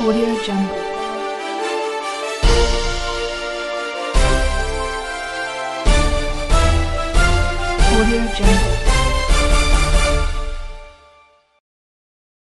Audio Jungle. Audio Jungle.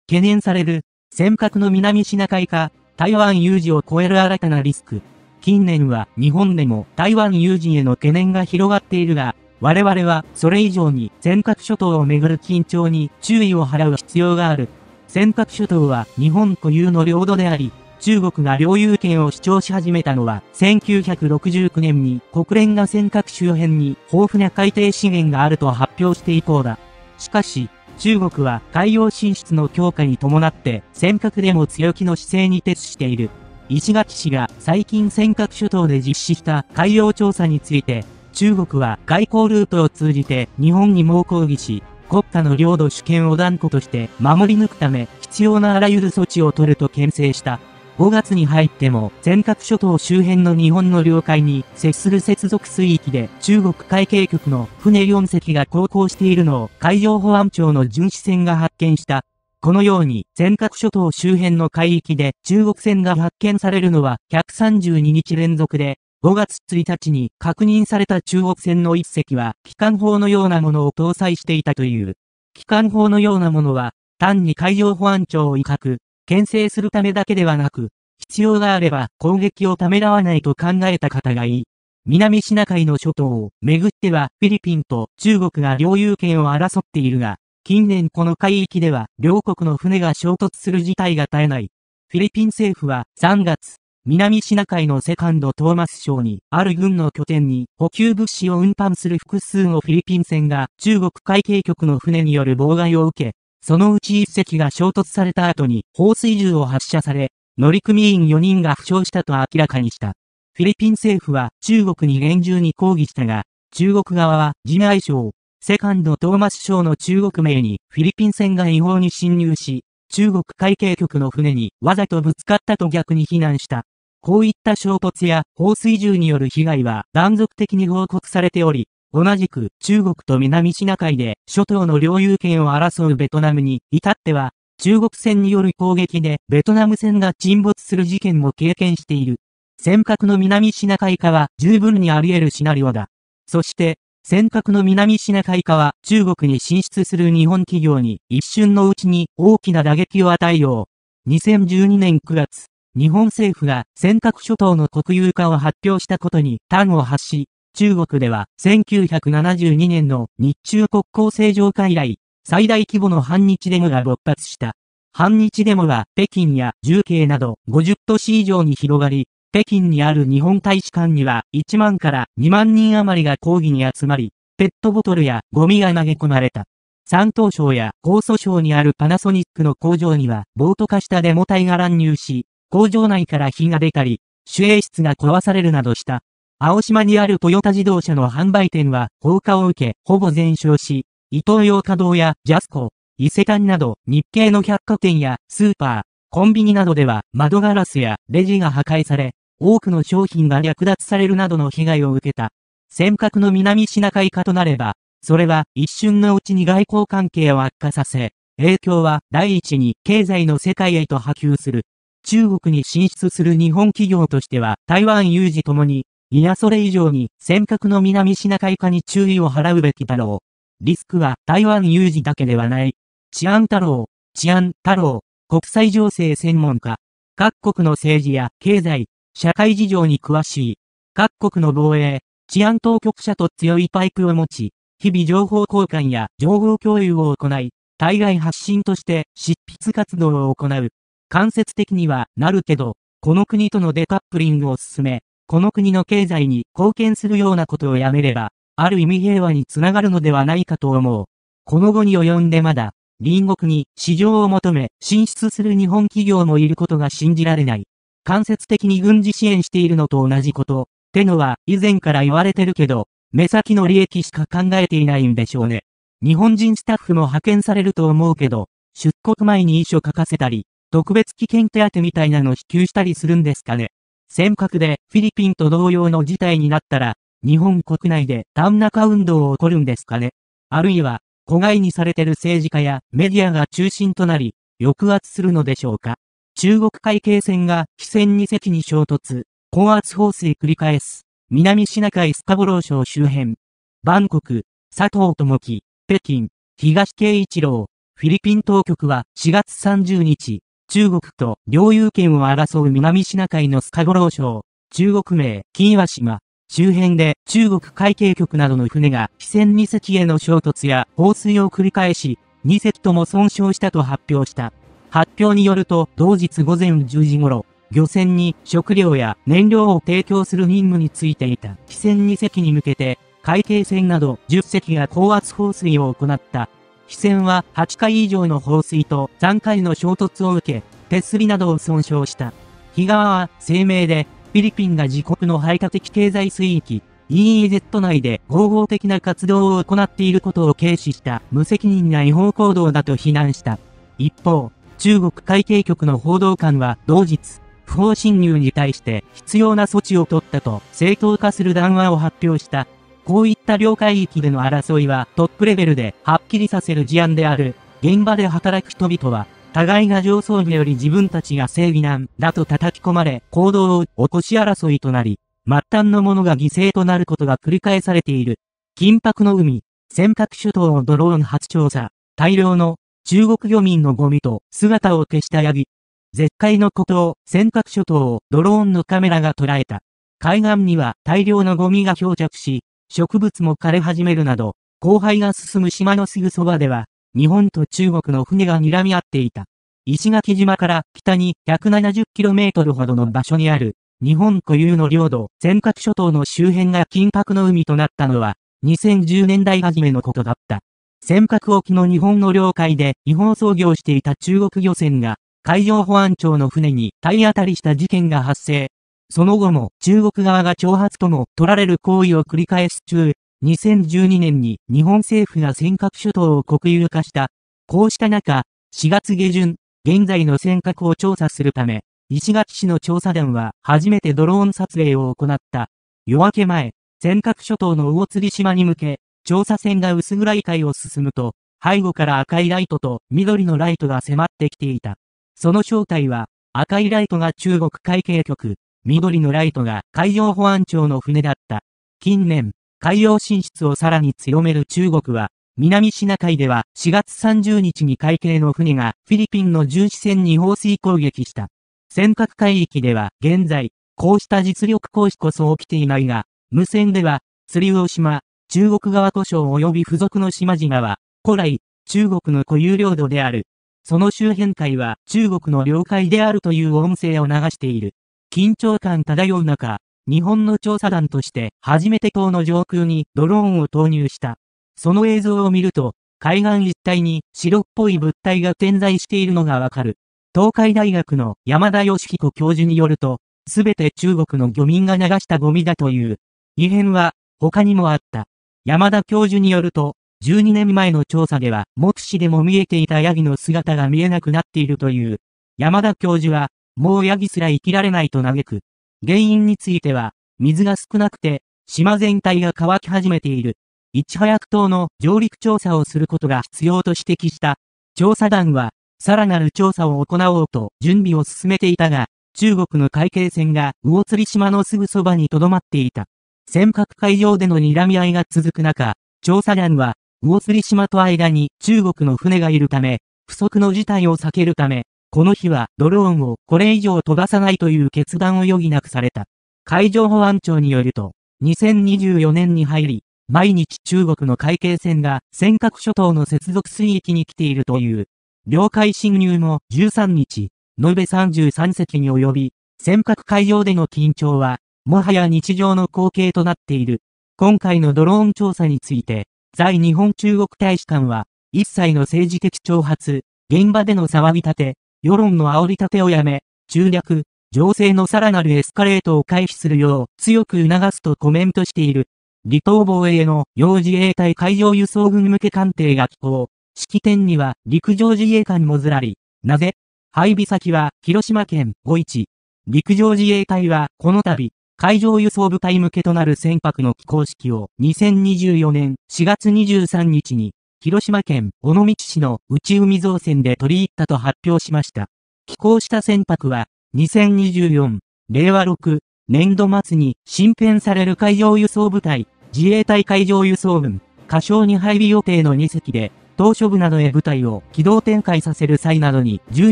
懸念される尖閣の南シナ海か台湾有事を超える新たなリスク。近年は日本でも台湾有事への懸念が広がっているが、我々はそれ以上に尖閣諸島をめぐる緊張に注意を払う必要がある。尖閣諸島は日本固有の領土であり、中国が領有権を主張し始めたのは1969年に国連が尖閣周辺に豊富な海底資源があると発表して以降だ。しかし、中国は海洋進出の強化に伴って尖閣でも強気の姿勢に徹している。石垣市が最近尖閣諸島で実施した海洋調査について、中国は外交ルートを通じて日本に猛抗議し、国家の領土主権を断固として守り抜くため必要なあらゆる措置を取ると牽制した。5月に入っても、尖閣諸島周辺の日本の領海に接する接続水域で中国海警局の船4隻が航行しているのを海上保安庁の巡視船が発見した。このように、尖閣諸島周辺の海域で中国船が発見されるのは132日連続で、5月1日に確認された中国船の一隻は機関砲のようなものを搭載していたという。機関砲のようなものは、単に海上保安庁を威嚇、牽制するためだけではなく、必要があれば攻撃をためらわないと考えた方がいい。南シナ海の諸島をめぐってはフィリピンと中国が領有権を争っているが、近年この海域では両国の船が衝突する事態が絶えない。フィリピン政府は3月南シナ海のセカンドトーマス省に、ある軍の拠点に補給物資を運搬する複数のフィリピン船が中国海警局の船による妨害を受け、そのうち一隻が衝突された後に放水銃を発射され、乗組員4人が負傷したと明らかにした。フィリピン政府は中国に厳重に抗議したが、中国側は自内省、セカンドトーマス省の中国名にフィリピン船が違法に侵入し、中国海警局の船にわざとぶつかったと逆に非難した。こういった衝突や放水銃による被害は断続的に報告されており、同じく中国と南シナ海で諸島の領有権を争うベトナムに至っては、中国船による攻撃でベトナム船が沈没する事件も経験している。尖閣の南シナ海化は十分にあり得るシナリオだ。そして、尖閣の南シナ海化は中国に進出する日本企業に一瞬のうちに大きな打撃を与えよう。2012年9月、日本政府が尖閣諸島の国有化を発表したことに端を発し、中国では1972年の日中国交正常化以来、最大規模の反日デモが勃発した。反日デモは北京や重慶など50都市以上に広がり、北京にある日本大使館には1万から2万人余りが抗議に集まり、ペットボトルやゴミが投げ込まれた。山東省や江蘇省にあるパナソニックの工場には暴徒化したデモ隊が乱入し、工場内から火が出たり、主衛室が壊されるなどした。青島にあるトヨタ自動車の販売店は放火を受け、ほぼ全焼し、伊東洋華堂やジャスコ、伊勢丹など日系の百貨店やスーパー、コンビニなどでは窓ガラスやレジが破壊され、多くの商品が略奪されるなどの被害を受けた。尖閣の南シナ海化となれば、それは一瞬のうちに外交関係を悪化させ、影響は第一に経済の世界へと波及する。中国に進出する日本企業としては、台湾有事ともに、いやそれ以上に尖閣の南シナ海化に注意を払うべきだろう。リスクは台湾有事だけではない。治安太郎、治安太郎、国際情勢専門家。各国の政治や経済、社会事情に詳しい。各国の防衛、治安当局者と強いパイプを持ち、日々情報交換や情報共有を行い、対外発信として執筆活動を行う。間接的にはなるけど、この国とのデカップリングを進め、この国の経済に貢献するようなことをやめれば、ある意味平和につながるのではないかと思う。この後に及んでまだ、隣国に市場を求め進出する日本企業もいることが信じられない。間接的に軍事支援しているのと同じこと、ってのは以前から言われてるけど、目先の利益しか考えていないんでしょうね。日本人スタッフも派遣されると思うけど、出国前に遺書書かせたり、特別危険手当みたいなの支給したりするんですかね。尖閣でフィリピンと同様の事態になったら、日本国内で単中運動を起こるんですかね。あるいは、子外にされてる政治家やメディアが中心となり、抑圧するのでしょうか。中国海警船が非戦2隻に衝突、高圧放水繰り返す、南シナ海スカボロー省周辺、バンコク、佐藤智樹、北京、東慶一郎、フィリピン当局は4月30日、中国と領有権を争う南シナ海のスカゴロー礁、中国名、金和島、周辺で中国海警局などの船が非船2隻への衝突や放水を繰り返し、2隻とも損傷したと発表した。発表によると、同日午前10時頃、漁船に食料や燃料を提供する任務についていた非船2隻に向けて、海警船など10隻が高圧放水を行った。飛船は8回以上の放水と3回の衝突を受け、手すりなどを損傷した。日側は声明で、フィリピンが自国の排他的経済水域、EEZ 内で合法的な活動を行っていることを軽視した無責任な違法行動だと非難した。一方、中国海警局の報道官は同日、不法侵入に対して必要な措置を取ったと正当化する談話を発表した。こういった領海域での争いはトップレベルではっきりさせる事案である。現場で働く人々は、互いが上層部より自分たちが正義なんだと叩き込まれ、行動を起こし争いとなり、末端の者が犠牲となることが繰り返されている。緊迫の海、尖閣諸島をドローン初調査、大量の中国漁民のゴミと姿を消したヤギ。絶海の孤島、尖閣諸島をドローンのカメラが捉えた。海岸には大量のゴミが漂着し、植物も枯れ始めるなど、荒廃が進む島のすぐそばでは、日本と中国の船が睨み合っていた。石垣島から北に 170km ほどの場所にある、日本固有の領土、尖閣諸島の周辺が緊迫の海となったのは、2010年代初めのことだった。尖閣沖の日本の領海で違法操業していた中国漁船が、海上保安庁の船に体当たりした事件が発生。その後も中国側が挑発とも取られる行為を繰り返す中、2012年に日本政府が尖閣諸島を国有化した。こうした中、4月下旬、現在の尖閣を調査するため、石垣市の調査団は初めてドローン撮影を行った。夜明け前、尖閣諸島の魚釣島に向け、調査船が薄暗い海を進むと、背後から赤いライトと緑のライトが迫ってきていた。その正体は、赤いライトが中国海警局、緑のライトが海洋保安庁の船だった。近年、海洋進出をさらに強める中国は、南シナ海では4月30日に海警の船がフィリピンの巡視船に放水攻撃した。尖閣海域では現在、こうした実力行使こそ起きていないが、無線では、釣り魚島、中国側故障及び付属の島々は、古来、中国の固有領土である。その周辺海は中国の領海であるという音声を流している。緊張感漂う中、日本の調査団として初めて島の上空にドローンを投入した。その映像を見ると、海岸一帯に白っぽい物体が点在しているのがわかる。東海大学の山田義彦教授によると、すべて中国の漁民が流したゴミだという。異変は他にもあった。山田教授によると、12年前の調査では目視でも見えていたヤギの姿が見えなくなっているという。山田教授は、もうヤギすら生きられないと嘆く。原因については、水が少なくて、島全体が乾き始めている。いち早く島の上陸調査をすることが必要と指摘した。調査団は、さらなる調査を行おうと準備を進めていたが、中国の海警船が魚釣島のすぐそばに留まっていた。尖閣海上での睨み合いが続く中、調査団は、魚釣島と間に中国の船がいるため、不測の事態を避けるため、この日はドローンをこれ以上飛ばさないという決断を余儀なくされた。海上保安庁によると、2024年に入り、毎日中国の海警船が尖閣諸島の接続水域に来ているという。領海侵入も13日、延べ33隻に及び、尖閣海上での緊張は、もはや日常の光景となっている。今回のドローン調査について、在日本中国大使館は、一切の政治的挑発、現場での騒ぎ立て、世論の煽り立てをやめ、中略、情勢のさらなるエスカレートを回避するよう強く促すとコメントしている。離島防衛の要自衛隊海上輸送軍向け艦艇が寄港。式典には陸上自衛官もずらり。なぜ配備先は広島県五一。陸上自衛隊はこの度、海上輸送部隊向けとなる船舶の寄港式を2024年4月23日に広島県尾道市の内海造船で取り入ったと発表しました。寄港した船舶は、2024、令和6、年度末に新編される海上輸送部隊、自衛隊海上輸送軍、過小に配備予定の2隻で、島初部などへ部隊を機動展開させる際などに重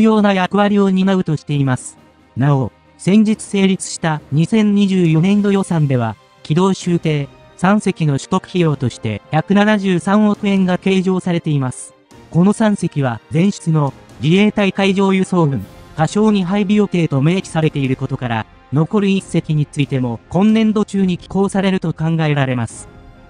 要な役割を担うとしています。なお、先日成立した2024年度予算では、機動終艇、3隻の取得費用として173億円が計上されています。この3隻は前出の自衛隊海上輸送軍、過小に配備予定と明記されていることから、残る1隻についても今年度中に寄港されると考えられます。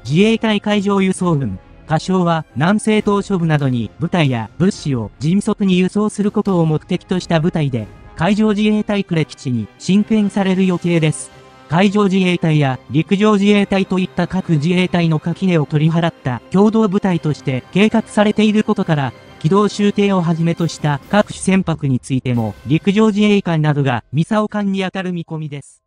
自衛隊海上輸送軍、過小は南西島諸部などに部隊や物資を迅速に輸送することを目的とした部隊で、海上自衛隊呉基地に進展される予定です。海上自衛隊や陸上自衛隊といった各自衛隊の垣根を取り払った共同部隊として計画されていることから、軌道終艇をはじめとした各種船舶についても陸上自衛官などがミサオ艦に当たる見込みです。